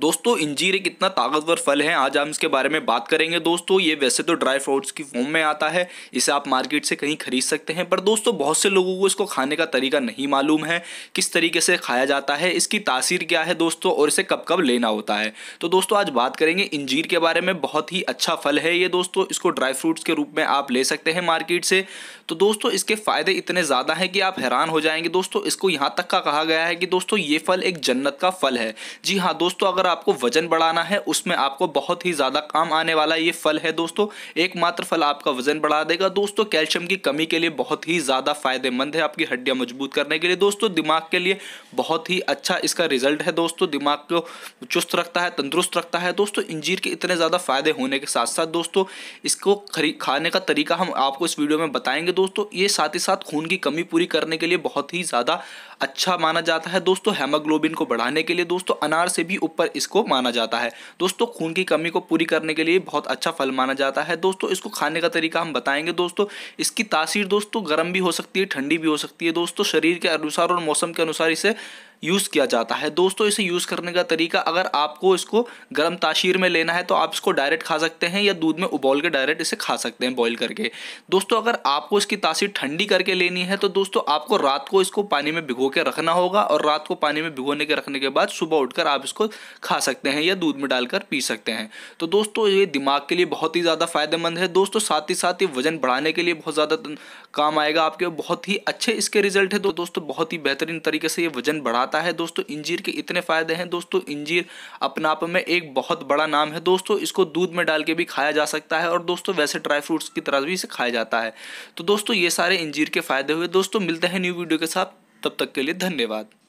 दोस्तों इंजीर एक इतना ताकतवर फल है आज हम इसके बारे में बात करेंगे दोस्तों ये वैसे तो ड्राई फ्रूट्स की फॉर्म में आता है इसे आप मार्केट से कहीं खरीद सकते हैं पर दोस्तों बहुत से लोगों को इसको खाने का तरीका नहीं मालूम है किस तरीके से खाया जाता है इसकी तासीर क्या है दोस्तों और इसे कब कब लेना होता है तो दोस्तों आज बात करेंगे इंजीर के बारे में बहुत ही अच्छा फल है ये दोस्तों इसको ड्राई फ्रूट्स के रूप में आप ले सकते हैं मार्केट से तो दोस्तों इसके फ़ायदे इतने ज़्यादा हैं कि आप हैरान हो जाएंगे दोस्तों इसको यहाँ तक का कहा गया है कि दोस्तों ये फल एक जन्नत का फल है जी हाँ दोस्तों अगर पर आपको वजन बढ़ाना है उसमें आपको बहुत ही ज़्यादा काम आने वाला ये फल है दोस्तों एकमात्र फल आपका वजन बढ़ा देगा दोस्तों कैल्शियम की कमी के लिए बहुत ही ज़्यादा फायदेमंद है आपकी हड्डियां मजबूत करने के लिए दोस्तों दिमाग के लिए बहुत ही अच्छा इसका रिजल्ट है दोस्तों दिमाग को चुस्त रखता है तंदुरुस्त रखता है दोस्तों इंजीर के इतने ज़्यादा फायदे होने के साथ साथ दोस्तों इसको खाने का तरीका हम आपको इस वीडियो में बताएंगे दोस्तों ये साथ ही साथ खून की कमी पूरी करने के लिए बहुत ही ज़्यादा अच्छा माना जाता है दोस्तों हेमोग्लोबिन को बढ़ाने के लिए दोस्तों अनार से भी ऊपर इसको माना जाता है दोस्तों खून की कमी को पूरी करने के लिए बहुत अच्छा फल माना जाता है दोस्तों इसको खाने का तरीका हम बताएंगे दोस्तों इसकी तासीर दोस्तों गर्म भी हो सकती है ठंडी भी हो सकती है दोस्तों शरीर के अनुसार और मौसम के अनुसार इसे यूज़ किया जाता है दोस्तों इसे यूज़ करने का तरीका अगर आपको इसको गर्म ताशीर में लेना है तो आप इसको डायरेक्ट खा सकते हैं या दूध में उबाल के डायरेक्ट इसे खा सकते हैं बॉईल करके दोस्तों अगर आपको इसकी तासीर ठंडी करके लेनी है तो दोस्तों आपको रात को इसको पानी में भिगो के रखना होगा और रात को पानी में भिगोने के रखने के बाद सुबह उठकर आप इसको खा सकते हैं या दूध में डालकर पी सकते हैं तो दोस्तों ये दिमाग के लिए बहुत ही ज़्यादा फायदेमंद है दोस्तों साथ ही साथ ये वजन बढ़ाने के लिए बहुत ज़्यादा काम आएगा आपके बहुत ही अच्छे इसके रिजल्ट है तो दोस्तों बहुत ही बेहतरीन तरीके से ये वजन बढ़ा बताता है दोस्तों इंजीर के इतने फ़ायदे हैं दोस्तों इंजीर अपना आप में एक बहुत बड़ा नाम है दोस्तों इसको दूध में डाल के भी खाया जा सकता है और दोस्तों वैसे ड्राई फ्रूट्स की तरह भी इसे खाया जाता है तो दोस्तों ये सारे इंजीर के फ़ायदे हुए दोस्तों मिलते हैं न्यू वीडियो के साथ तब तक के लिए धन्यवाद